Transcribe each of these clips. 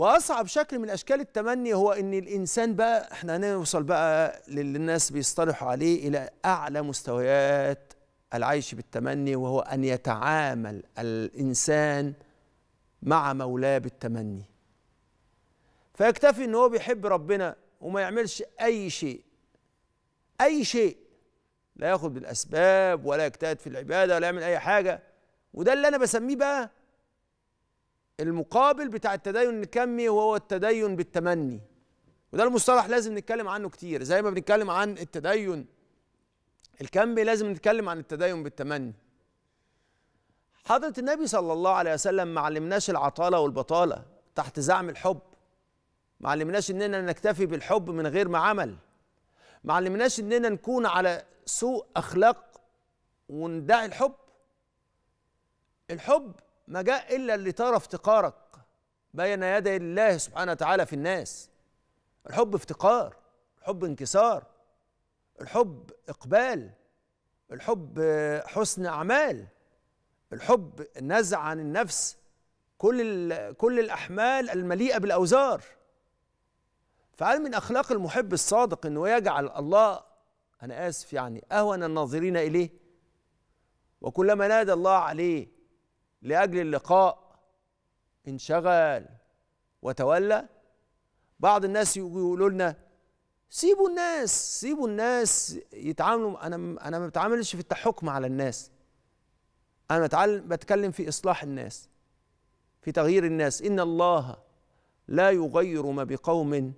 واصعب شكل من اشكال التمني هو ان الانسان بقى احنا هنوصل بقى للي الناس بيصطلحوا عليه الى اعلى مستويات العيش بالتمني وهو ان يتعامل الانسان مع مولاه بالتمني فيكتفي ان هو بيحب ربنا وما يعملش اي شيء اي شيء لا ياخد بالاسباب ولا يجتهد في العباده ولا يعمل اي حاجه وده اللي انا بسميه بقى المقابل بتاع التدين الكمي وهو التدين بالتمني وده المصطلح لازم نتكلم عنه كتير زي ما بنتكلم عن التدين الكمي لازم نتكلم عن التدين بالتمني حضرة النبي صلى الله عليه وسلم ما علمناش العطالة والبطالة تحت زعم الحب ما علمناش اننا نكتفي بالحب من غير ما عمل ما علمناش اننا نكون على سوء اخلاق وندعي الحب الحب ما جاء إلا اللي ترى افتقارك بين يدي الله سبحانه وتعالى في الناس الحب افتقار الحب انكسار الحب إقبال الحب حسن أعمال الحب نزع عن النفس كل كل الأحمال المليئة بالأوزار فهل من أخلاق المحب الصادق أنه يجعل الله أنا آسف يعني أهون الناظرين إليه وكلما نادى الله عليه لاجل اللقاء انشغل وتولى بعض الناس يقولوا لنا سيبوا الناس سيبوا الناس يتعاملوا انا انا ما بتعاملش في التحكم على الناس انا بتكلم في اصلاح الناس في تغيير الناس ان الله لا يغير ما بقوم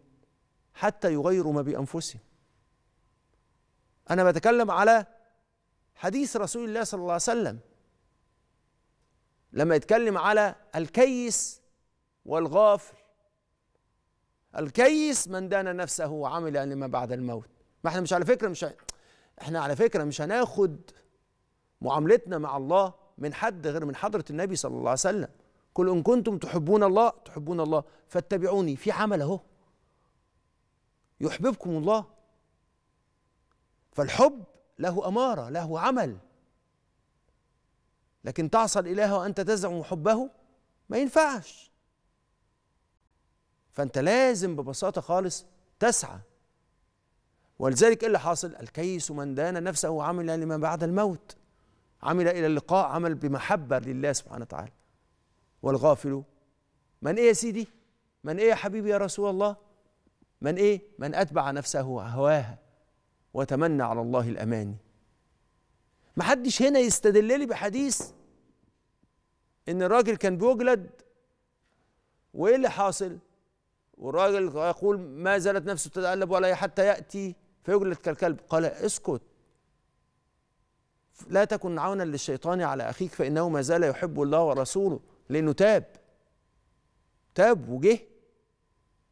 حتى يغيروا ما بانفسهم انا بتكلم على حديث رسول الله صلى الله عليه وسلم لما يتكلم على الكيس والغافل الكيس من دان نفسه وعمل لما بعد الموت ما احنا مش على فكره مش احنا على فكره مش هناخد معاملتنا مع الله من حد غير من حضره النبي صلى الله عليه وسلم قل ان كنتم تحبون الله تحبون الله فاتبعوني في عمل اهو يحببكم الله فالحب له اماره له عمل لكن تعصى الإله وأنت تزعم حبه ما ينفعش فأنت لازم ببساطة خالص تسعى ولذلك إيه اللي حاصل الكيس من دان نفسه عمل لما بعد الموت عمل إلى اللقاء عمل بمحبة لله سبحانه وتعالى والغافل من إيه يا سيدي من إيه يا حبيبي يا رسول الله من إيه من أتبع نفسه هواها وتمنى على الله الأماني محدش هنا يستدل لي بحديث ان الراجل كان بيجلد وايه اللي حاصل والراجل يقول ما زالت نفسه تتقلب ولا حتى ياتي فيجلد كالكلب قال اسكت لا تكن عونا للشيطان على اخيك فانه ما زال يحب الله ورسوله لانه تاب تاب وجه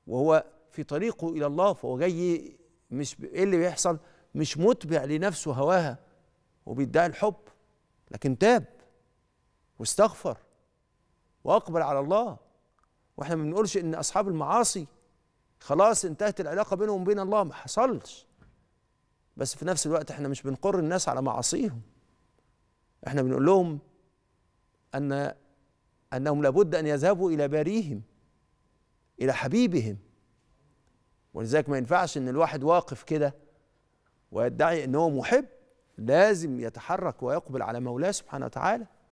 وهو في طريقه الى الله فهو جاي مش ايه اللي بيحصل مش متبع لنفسه هواها وبيدعي الحب لكن تاب واستغفر واقبل على الله واحنا ما بنقولش ان اصحاب المعاصي خلاص انتهت العلاقه بينهم وبين الله ما حصلش بس في نفس الوقت احنا مش بنقر الناس على معاصيهم احنا بنقول لهم ان انهم لابد ان يذهبوا الى باريهم الى حبيبهم ولذلك ما ينفعش ان الواحد واقف كده ويدعي ان هو محب لازم يتحرك ويقبل على مولاه سبحانه وتعالى